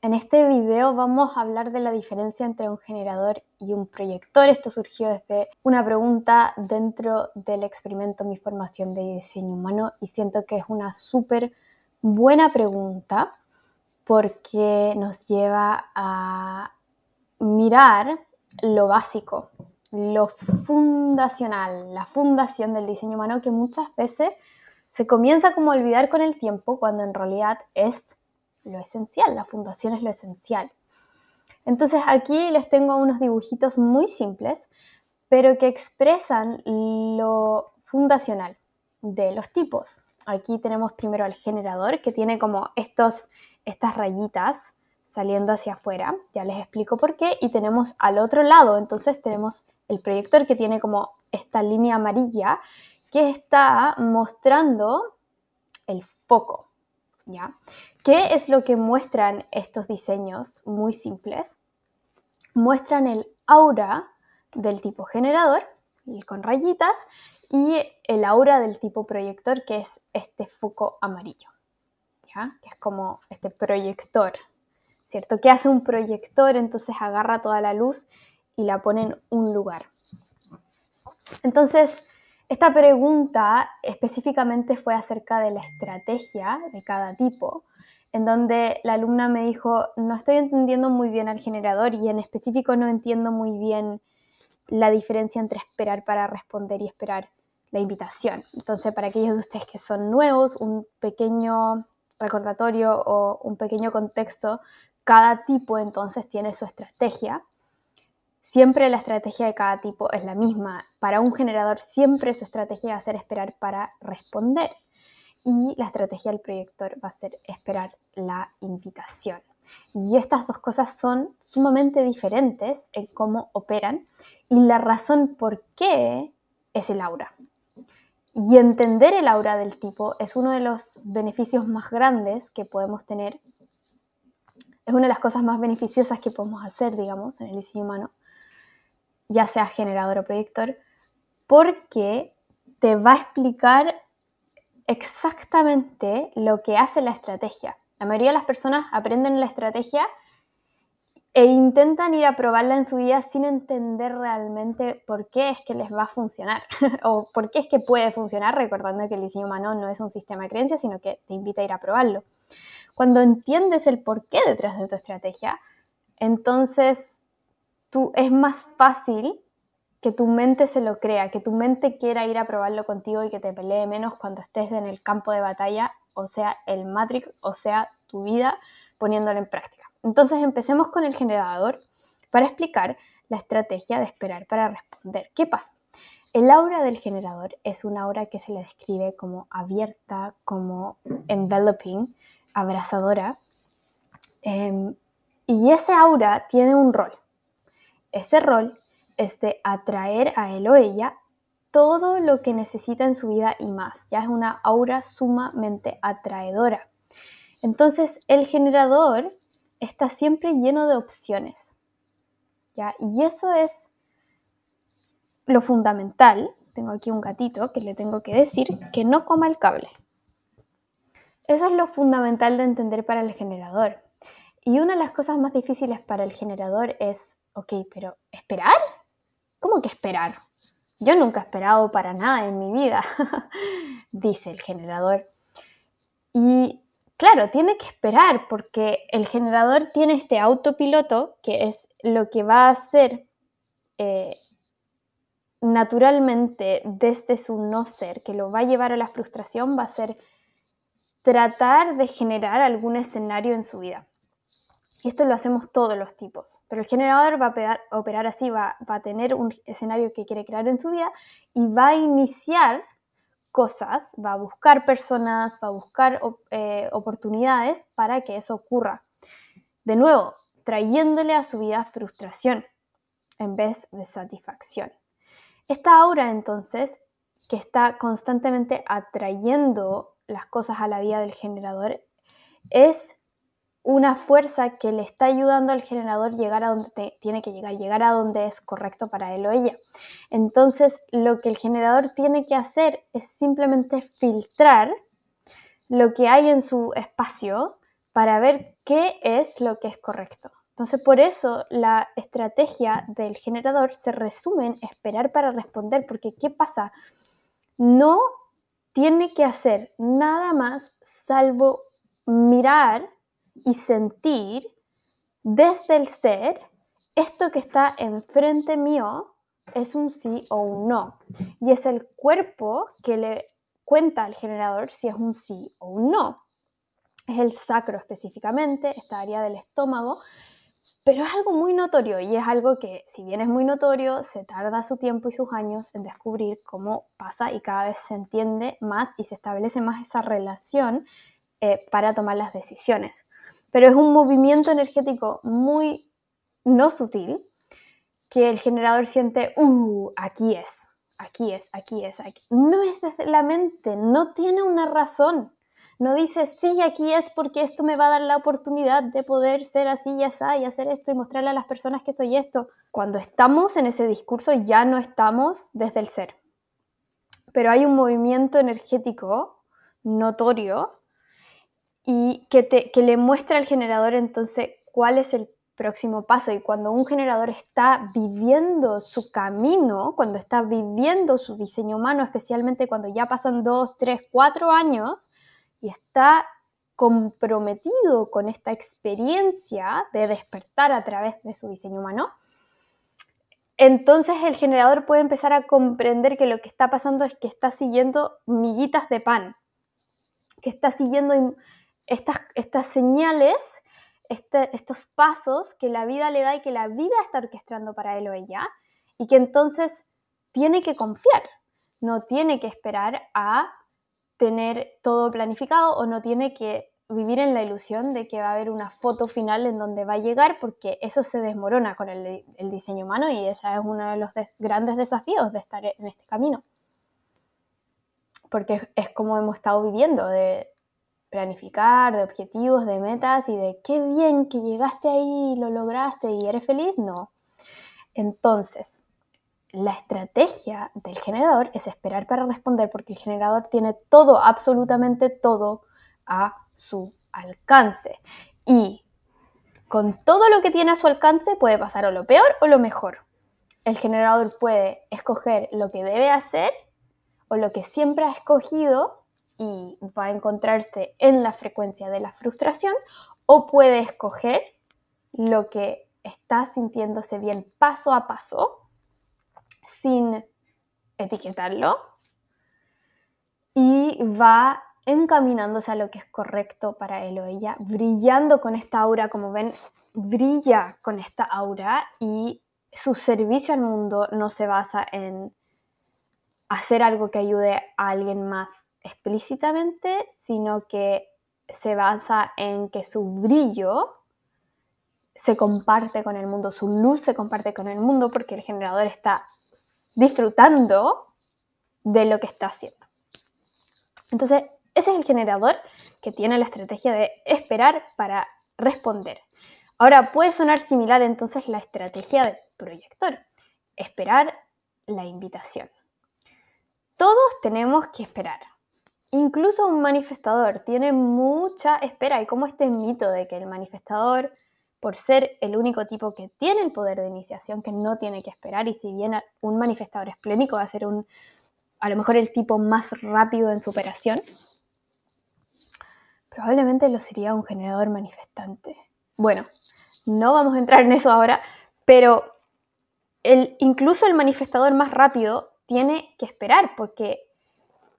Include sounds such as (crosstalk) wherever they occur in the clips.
En este video vamos a hablar de la diferencia entre un generador y un proyector. Esto surgió desde una pregunta dentro del experimento Mi formación de diseño humano y siento que es una súper buena pregunta porque nos lleva a mirar lo básico, lo fundacional, la fundación del diseño humano que muchas veces se comienza como a olvidar con el tiempo cuando en realidad es lo esencial, la fundación es lo esencial. Entonces aquí les tengo unos dibujitos muy simples, pero que expresan lo fundacional de los tipos. Aquí tenemos primero al generador, que tiene como estos, estas rayitas saliendo hacia afuera, ya les explico por qué, y tenemos al otro lado, entonces tenemos el proyector que tiene como esta línea amarilla que está mostrando el foco, ¿ya? ¿Qué es lo que muestran estos diseños muy simples? Muestran el aura del tipo generador, con rayitas, y el aura del tipo proyector, que es este foco amarillo, ¿ya? que es como este proyector, ¿cierto? ¿Qué hace un proyector? Entonces agarra toda la luz y la pone en un lugar. Entonces, esta pregunta específicamente fue acerca de la estrategia de cada tipo en donde la alumna me dijo, no estoy entendiendo muy bien al generador y en específico no entiendo muy bien la diferencia entre esperar para responder y esperar la invitación. Entonces, para aquellos de ustedes que son nuevos, un pequeño recordatorio o un pequeño contexto, cada tipo entonces tiene su estrategia. Siempre la estrategia de cada tipo es la misma. Para un generador siempre su estrategia va a ser esperar para responder y la estrategia del proyector va a ser esperar la invitación. Y estas dos cosas son sumamente diferentes en cómo operan y la razón por qué es el aura. Y entender el aura del tipo es uno de los beneficios más grandes que podemos tener. Es una de las cosas más beneficiosas que podemos hacer, digamos, en el diseño humano, ya sea generador o proyector, porque te va a explicar exactamente lo que hace la estrategia. La mayoría de las personas aprenden la estrategia e intentan ir a probarla en su vida sin entender realmente por qué es que les va a funcionar (laughs) o por qué es que puede funcionar, recordando que el diseño humano no es un sistema de creencias, sino que te invita a ir a probarlo. Cuando entiendes el porqué detrás de tu estrategia, entonces tú es más fácil que tu mente se lo crea, que tu mente quiera ir a probarlo contigo y que te pelee menos cuando estés en el campo de batalla, o sea, el Matrix, o sea, tu vida, poniéndolo en práctica. Entonces empecemos con el generador para explicar la estrategia de esperar para responder. ¿Qué pasa? El aura del generador es una aura que se le describe como abierta, como enveloping, abrazadora. Em, y ese aura tiene un rol. Ese rol este, atraer a él o ella todo lo que necesita en su vida y más. Ya es una aura sumamente atraedora. Entonces el generador está siempre lleno de opciones. ¿ya? Y eso es lo fundamental. Tengo aquí un gatito que le tengo que decir que no coma el cable. Eso es lo fundamental de entender para el generador. Y una de las cosas más difíciles para el generador es, ok, pero esperar. ¿Cómo que esperar? Yo nunca he esperado para nada en mi vida, (laughs) dice el generador. Y claro, tiene que esperar porque el generador tiene este autopiloto que es lo que va a hacer eh, naturalmente desde su no ser, que lo va a llevar a la frustración, va a ser tratar de generar algún escenario en su vida. Esto lo hacemos todos los tipos, pero el generador va a operar, así, va, a tener un escenario que quiere crear en su vida y va a iniciar cosas, va a buscar personas, va a buscar eh, oportunidades para que eso ocurra. De nuevo, trayéndole a su vida frustración en vez de satisfacción. Esta aura entonces, que está constantemente atrayendo las cosas a la vida del generador, es una fuerza que le está ayudando al generador llegar a donde tiene que llegar, llegar a donde es correcto para él o ella. Entonces, lo que el generador tiene que hacer es simplemente filtrar lo que hay en su espacio para ver qué es lo que es correcto. Entonces, por eso la estrategia del generador se resume en esperar para responder, porque ¿qué pasa? No tiene que hacer nada más salvo mirar y sentir desde el ser, esto que está enfrente mío es un sí o un no. Y es el cuerpo que le cuenta al generador si es un sí o un no. Es el sacro específicamente, esta área del estómago, pero es algo muy notorio y es algo que, si bien es muy notorio, se tarda su tiempo y sus años en descubrir cómo pasa y cada vez se entiende más y se establece más esa relación eh, para tomar las decisiones pero es un movimiento energético muy no sutil que el generador siente, uh, aquí es, aquí es, aquí es, aquí. No es desde la mente, no tiene una razón. No dice, sí, aquí es porque esto me va a dar la oportunidad de poder ser así y así y hacer esto y mostrarle a las personas que soy esto. Cuando estamos en ese discurso ya no estamos desde el ser. Pero hay un movimiento energético notorio y que, le muestra al generador entonces cuál es el próximo paso. Y cuando un generador está viviendo su camino, cuando está viviendo su diseño humano, especialmente cuando ya pasan dos tres cuatro años y está comprometido con esta experiencia de despertar a través de su diseño humano, entonces el generador puede empezar a comprender que lo que está pasando es que está siguiendo miguitas de pan, que está siguiendo estas, estas señales, este, estos pasos que la vida le da y que la vida está orquestando para él o ella, y que entonces tiene que confiar, no tiene que esperar a tener todo planificado o no tiene que vivir en la ilusión de que va a haber una foto final en donde va a llegar, porque eso se desmorona con el, diseño humano y ese es uno de los grandes desafíos de estar en este camino. Porque es, es como hemos estado viviendo, de, planificar, de objetivos, de metas y de qué bien que llegaste ahí, lo lograste y eres feliz, no. Entonces, la estrategia del generador es esperar para responder porque el generador tiene todo, absolutamente todo a su alcance. Y con todo lo que tiene a su alcance puede pasar o lo peor o lo mejor. El generador puede escoger lo que debe hacer o lo que siempre ha escogido y va a encontrarse en la frecuencia de la frustración o puede escoger lo que está sintiéndose bien paso a paso sin etiquetarlo y va encaminándose a lo que es correcto para él o ella, brillando con esta aura, como ven, brilla con esta aura y su servicio al mundo no se basa en hacer algo que ayude a alguien más explícitamente, sino que se basa en que su brillo se comparte con el mundo, su luz se comparte con el mundo porque el generador está disfrutando de lo que está haciendo. Entonces, ese es el generador que tiene la estrategia de esperar para responder. Ahora, puede sonar similar entonces la estrategia del proyector, esperar la invitación. Todos tenemos que esperar, incluso un manifestador tiene mucha espera. y como este mito de que el manifestador, por ser el único tipo que tiene el poder de iniciación, que no tiene que esperar, y si bien un manifestador es plénico, va a ser un, a lo mejor el tipo más rápido en superación, probablemente lo sería un generador manifestante. Bueno, no vamos a entrar en eso ahora, pero el, incluso el manifestador más rápido tiene que esperar porque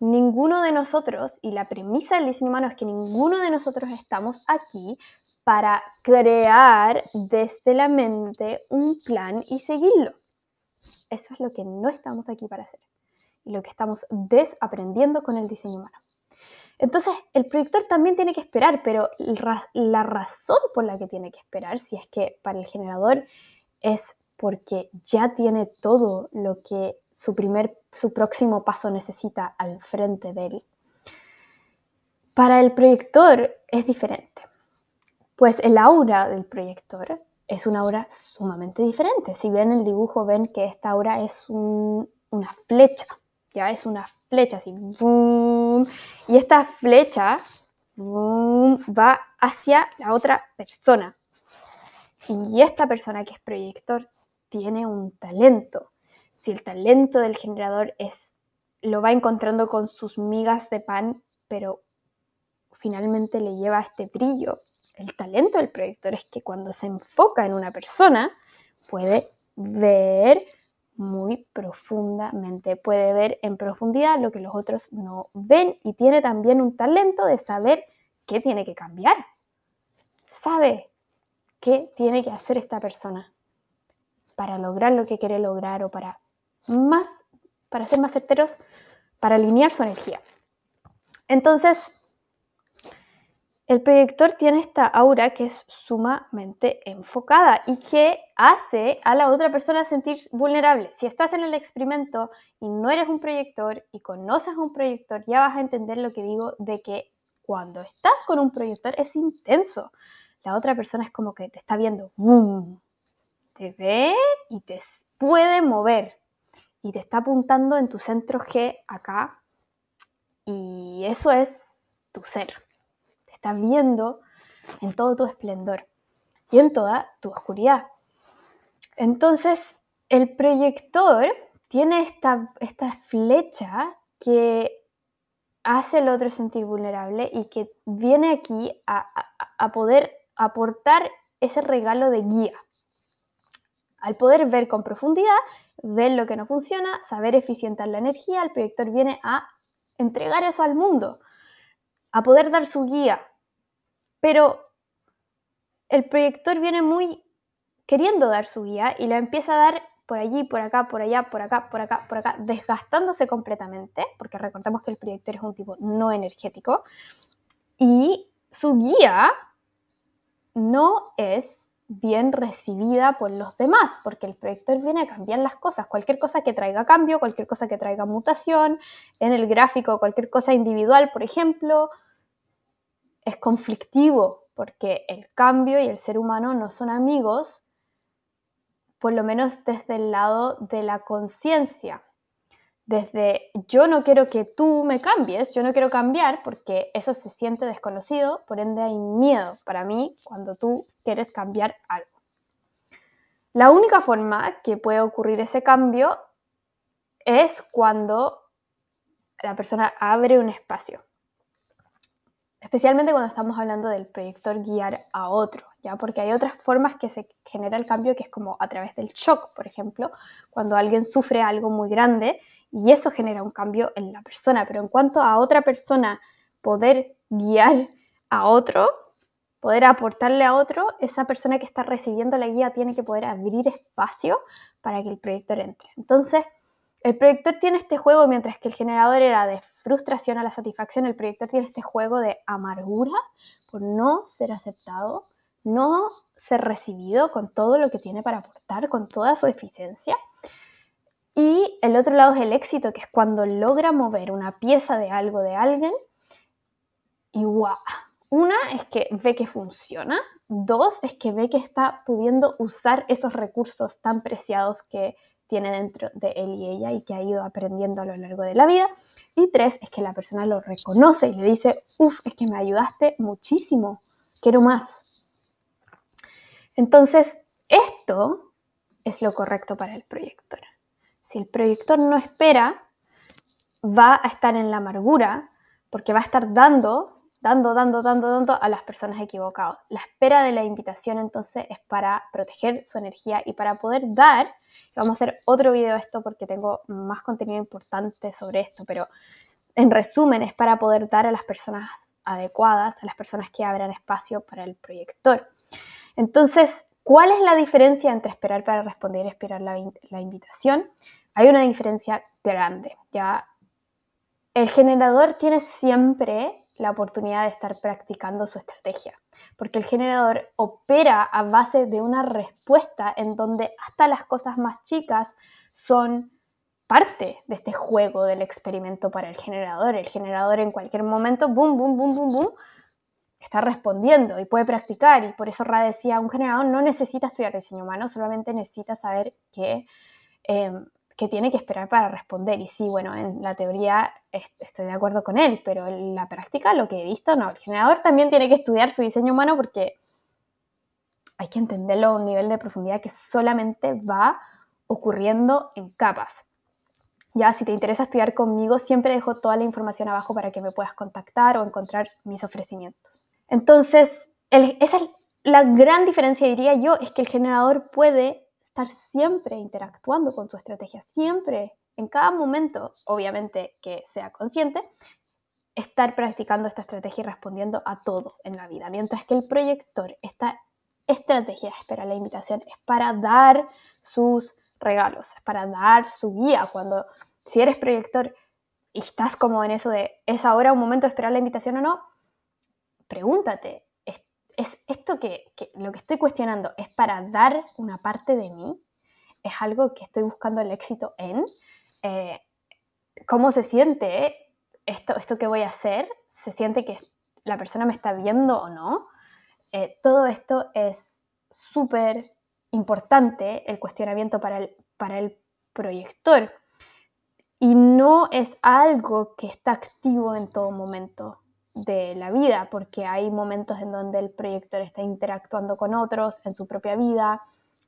ninguno de nosotros, y la premisa del diseño humano es que ninguno de nosotros estamos aquí para crear desde la mente un plan y seguirlo. Eso es lo que no estamos aquí para hacer y lo que estamos desaprendiendo con el diseño humano. Entonces, el proyector también tiene que esperar, pero la razón por la que tiene que esperar, si es que para el generador es porque ya tiene todo lo que su, primer, su próximo paso necesita al frente de él. Para el proyector es diferente, pues el aura del proyector es una aura sumamente diferente. Si ven el dibujo, ven que esta aura es una flecha, ya es una flecha así, y esta flecha va hacia la otra persona. Y esta persona que es proyector tiene un talento si el talento del generador es, lo va encontrando con sus migas de pan, pero finalmente le lleva a este brillo. El talento del proyector es que cuando se enfoca en una persona, puede ver muy profundamente, puede ver en profundidad lo que los otros no ven y tiene también un talento de saber qué tiene que cambiar. Sabe qué tiene que hacer esta persona para lograr lo que quiere lograr o para más, para ser más certeros, para alinear su energía. Entonces, el proyector tiene esta aura que es sumamente enfocada y que hace a la otra persona sentir vulnerable. Si estás en el experimento y no eres un proyector y conoces un proyector, ya vas a entender lo que digo de que cuando estás con un proyector es intenso. La otra persona es como que te está viendo, te ve y te puede mover y te está apuntando en tu centro G acá y eso es tu ser. Te está viendo en todo tu esplendor y en toda tu oscuridad. Entonces, el proyector tiene esta, esta flecha que hace el otro sentir vulnerable y que viene aquí a poder aportar ese regalo de guía. Al poder ver con profundidad ver lo que no funciona, saber eficientar la energía, el proyector viene a entregar eso al mundo, a poder dar su guía. Pero el proyector viene muy queriendo dar su guía y la empieza a dar por allí, por acá, por allá, por acá, por acá, por acá, desgastándose completamente, porque recordemos que el proyector es un tipo no energético, y su guía no es bien recibida por los demás, porque el proyector viene a cambiar las cosas, cualquier cosa que traiga cambio, cualquier cosa que traiga mutación, en el gráfico, cualquier cosa individual, por ejemplo, es conflictivo, porque el cambio y el ser humano no son amigos, por lo menos desde el lado de la conciencia desde yo no quiero que tú me cambies, yo no quiero cambiar porque eso se siente desconocido, por ende hay miedo para mí cuando tú quieres cambiar algo. La única forma que puede ocurrir ese cambio es cuando la persona abre un espacio. Especialmente cuando estamos hablando del proyector guiar a otro, ¿ya? Porque hay otras formas que se genera el cambio, que es como a través del shock, por ejemplo, cuando alguien sufre algo muy grande y eso genera un cambio en la persona. Pero en cuanto a otra persona, poder guiar a otro, poder aportarle a otro, esa persona que está recibiendo la guía tiene que poder abrir espacio para que el proyector entre. Entonces, el proyector tiene este juego, mientras que el generador era de frustración a la satisfacción, el proyector tiene este juego de amargura por no ser aceptado, no ser recibido con todo lo que tiene para aportar, con toda su eficiencia. Y el otro lado es el éxito, que es cuando logra mover una pieza de algo de alguien y Una es que ve que funciona, dos es que ve que está pudiendo usar esos recursos tan preciados que tiene dentro de él y ella y que ha ido aprendiendo a lo largo de la vida. Y tres es que la persona lo reconoce y le dice, uff, es que me ayudaste muchísimo, quiero más. Entonces, esto es lo correcto para el proyector. Si el proyector no espera, va a estar en la amargura porque va a estar dando, dando, dando, dando, dando a las personas equivocadas. La espera de la invitación entonces es para proteger su energía y para poder dar. Vamos a hacer otro video de esto porque tengo más contenido importante sobre esto, pero en resumen es para poder dar a las personas adecuadas, a las personas que abran espacio para el proyector. Entonces, ¿cuál es la diferencia entre esperar para responder y esperar la, la invitación? hay una diferencia grande, ¿ya? El generador tiene siempre la oportunidad de estar practicando su estrategia, porque el generador opera a base de una respuesta en donde hasta las cosas más chicas son parte de este juego del experimento para el generador. El generador en cualquier momento, boom, boom, boom, boom, boom, está respondiendo y puede practicar. Y por eso Ra decía, un generador no necesita estudiar diseño humano, solamente necesita saber que em, que tiene que esperar para responder. Y sí, bueno, en la teoría estoy de acuerdo con él, pero en la práctica lo que he visto, no, el generador también tiene que estudiar su diseño humano porque hay que entenderlo a un nivel de profundidad que solamente va ocurriendo en capas. Ya, si te interesa estudiar conmigo, siempre dejo toda la información abajo para que me puedas contactar o encontrar mis ofrecimientos. Entonces, esa es la gran diferencia, diría yo, es que el generador puede siempre interactuando con tu estrategia, siempre, en cada momento, obviamente que sea consciente, estar practicando esta estrategia y respondiendo a todo en la vida. Mientras que el proyector, esta estrategia, espera la invitación, es para dar sus regalos, es para dar su guía. Cuando, si eres proyector y estás como en eso de, ¿es ahora un momento esperar la invitación o no? Pregúntate, es esto que, lo que estoy cuestionando es para dar una parte de mí, es algo que estoy buscando el éxito en, eh, cómo se siente esto, esto que voy a hacer, se siente que la persona me está viendo o no. Eh, todo esto es súper importante, el cuestionamiento para el, para el proyector. Y no es algo que está activo en todo momento de la vida, porque hay momentos en donde el proyector está interactuando con otros en su propia vida,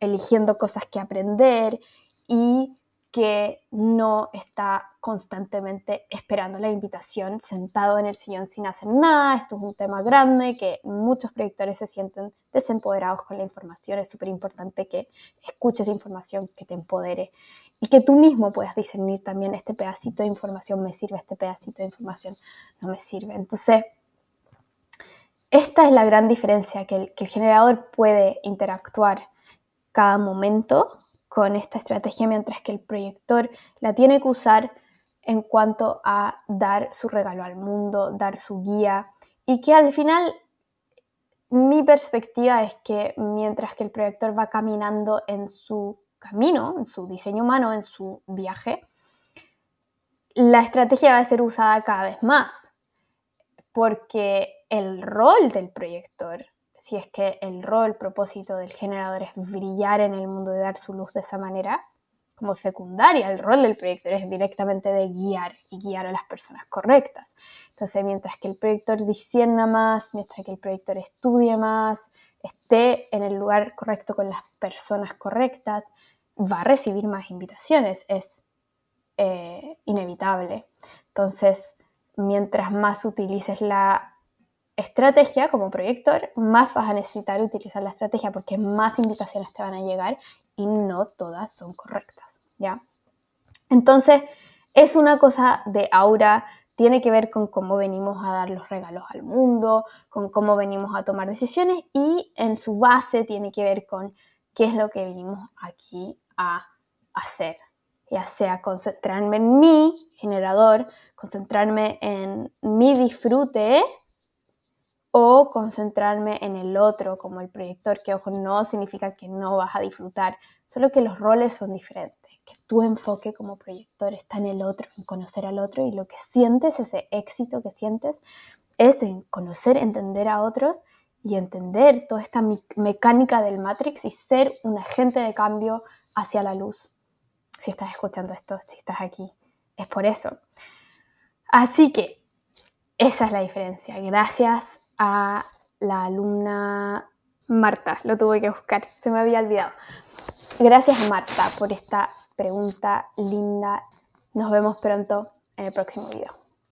eligiendo cosas que aprender y que no está constantemente esperando la invitación sentado en el sillón sin hacer nada. Esto es un tema grande que muchos proyectores se sienten desempoderados con la información. Es súper importante que escuches información que te empodere y que tú mismo puedas discernir también este pedacito de información me sirve, este pedacito de información no me sirve. Entonces, esta es la gran diferencia, que el, generador puede interactuar cada momento con esta estrategia, mientras que el proyector la tiene que usar en cuanto a dar su regalo al mundo, dar su guía, y que al final mi perspectiva es que mientras que el proyector va caminando en su camino, en su diseño humano, en su viaje, la estrategia va a ser usada cada vez más, porque el rol del proyector, si es que el rol, propósito del generador es brillar en el mundo y dar su luz de esa manera, como secundaria, el rol del proyector es directamente de guiar y guiar a las personas correctas. Entonces, mientras que el proyector discierna más, mientras que el proyector estudie más, esté en el lugar correcto con las personas correctas, va a recibir más invitaciones, es eh, inevitable. Entonces, mientras más utilices la estrategia como proyector, más vas a necesitar utilizar la estrategia porque más invitaciones te van a llegar y no todas son correctas, ¿ya? Entonces, es una cosa de aura, tiene que ver con cómo venimos a dar los regalos al mundo, con cómo venimos a tomar decisiones y en su base tiene que ver con qué es lo que venimos aquí a hacer, ya sea concentrarme en mi generador, concentrarme en mi disfrute o concentrarme en el otro como el proyector, que ojo, no significa que no vas a disfrutar, solo que los roles son diferentes, que tu enfoque como proyector está en el otro, en conocer al otro y lo que sientes, ese éxito que sientes, es en conocer, entender a otros y entender toda esta mecánica del Matrix y ser un agente de cambio hacia la luz. Si estás escuchando esto, si estás aquí, es por eso. Así que esa es la diferencia. Gracias a la alumna Marta, lo tuve que buscar, se me había olvidado. Gracias a Marta por esta pregunta linda. Nos vemos pronto en el próximo video.